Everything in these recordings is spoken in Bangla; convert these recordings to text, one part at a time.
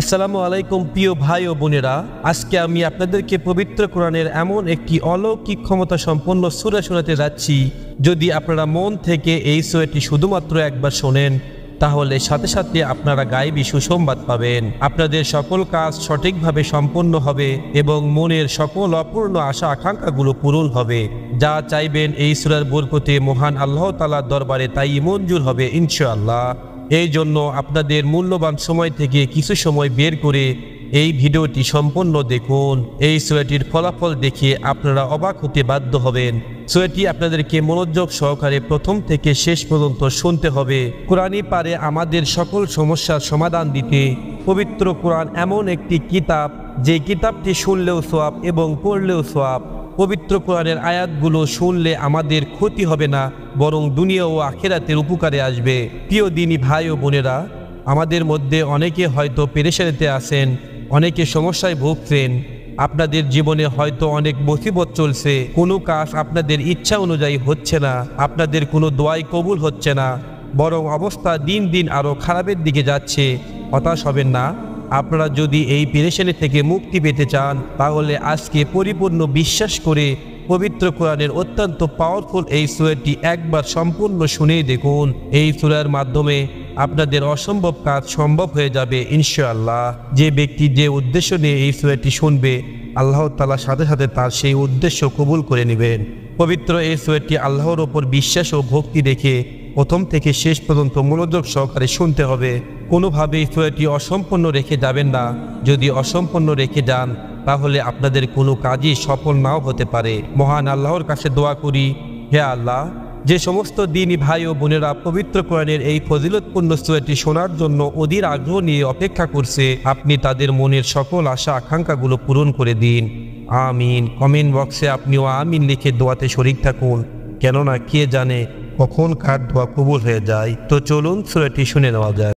আসসালামু আলাইকুম প্রিয় ভাই ও বোনেরা আজকে আমি আপনাদেরকে পবিত্র কোরআনের এমন একটি অলৌকিক ক্ষমতা সম্পন্ন সুরা শোনাতে যাচ্ছি যদি আপনারা মন থেকে এই সোয়েটি শুধুমাত্র একবার শোনেন তাহলে সাথে সাথে আপনারা গাইবি সুসংবাদ পাবেন আপনাদের সকল কাজ সঠিকভাবে সম্পন্ন হবে এবং মনের সকল অপূর্ণ আশা আকাঙ্ক্ষাগুলো পূরণ হবে যা চাইবেন এই সুরার বরকতে মহান আল্লাহ তালার দরবারে তাই মঞ্জুর হবে ইনশাআল্লাহ এই জন্য আপনাদের মূল্যবান সময় থেকে কিছু সময় বের করে এই ভিডিওটি সম্পূর্ণ দেখুন এই সোয়েটির ফলাফল দেখে আপনারা অবাক হতে বাধ্য হবেন সোয়েটি আপনাদেরকে মনোযোগ সহকারে প্রথম থেকে শেষ পর্যন্ত শুনতে হবে কোরআনই পারে আমাদের সকল সমস্যার সমাধান দিতে পবিত্র কোরআন এমন একটি কিতাব যে কিতাবটি শুনলেও সোয়াব এবং পড়লেও সোয়াব পবিত্র কোরআনের আয়াতগুলো শুনলে আমাদের ক্ষতি হবে না বরং দুনিয়া ও আখেরাতের উপকারে আসবে প্রিয় দিনই ভাই ও বোনেরা আমাদের মধ্যে অনেকে হয়তো পেরেশানিতে আসেন অনেকে সমস্যায় ভুগছেন আপনাদের জীবনে হয়তো অনেক মুসিবত চলছে কোনো কাজ আপনাদের ইচ্ছা অনুযায়ী হচ্ছে না আপনাদের কোনো দোয়াই কবুল হচ্ছে না বরং অবস্থা দিন দিন আরও খারাপের দিকে যাচ্ছে হতাশ হবেন না আপনারা যদি এই পিরেশানি থেকে মুক্তি পেতে চান তাহলে আজকে পরিপূর্ণ বিশ্বাস করে পবিত্র কোরআনের অত্যন্ত পাওয়ারফুল এই সুরাটি একবার সম্পূর্ণ শুনে দেখুন এই সুরার মাধ্যমে আপনাদের অসম্ভব কাজ সম্ভব হয়ে যাবে ইনশাআল্লাহ যে ব্যক্তি যে উদ্দেশ্য নিয়ে এই সুরাটি শুনবে আল্লাহ তালার সাথে সাথে তার সেই উদ্দেশ্য কবুল করে নেবেন পবিত্র এই সুরাটি আল্লাহর ওপর বিশ্বাস ও ভক্তি রেখে প্রথম থেকে শেষ পর্যন্ত মনোযোগ সহকারে শুনতে হবে কোনোভাবেই সোয়াটি অসম্পন্ন রেখে যাবেন না যদি অসম্পন্ন রেখে যান তাহলে আপনাদের কোনো কাজই সফল নাও হতে পারে মহান আল্লাহর কাছে দোয়া করি হে আল্লাহ যে সমস্ত দিনই ভাই ও বোনেরা পবিত্র কোরআনের এই ফজিলতপূর্ণ সুরাটি শোনার জন্য অধীর আগ্রহ নিয়ে অপেক্ষা করছে আপনি তাদের মনের সকল আশা আকাঙ্ক্ষাগুলো পূরণ করে দিন আমিন কমেন্ট বক্সে আপনিও আমিন লিখে দোয়াতে শরিক থাকুন কেননা কে জানে কখন কার দোয়া কবুল হয়ে যায় তো চলুন সুরাটি শুনে নেওয়া যায়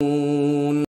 moon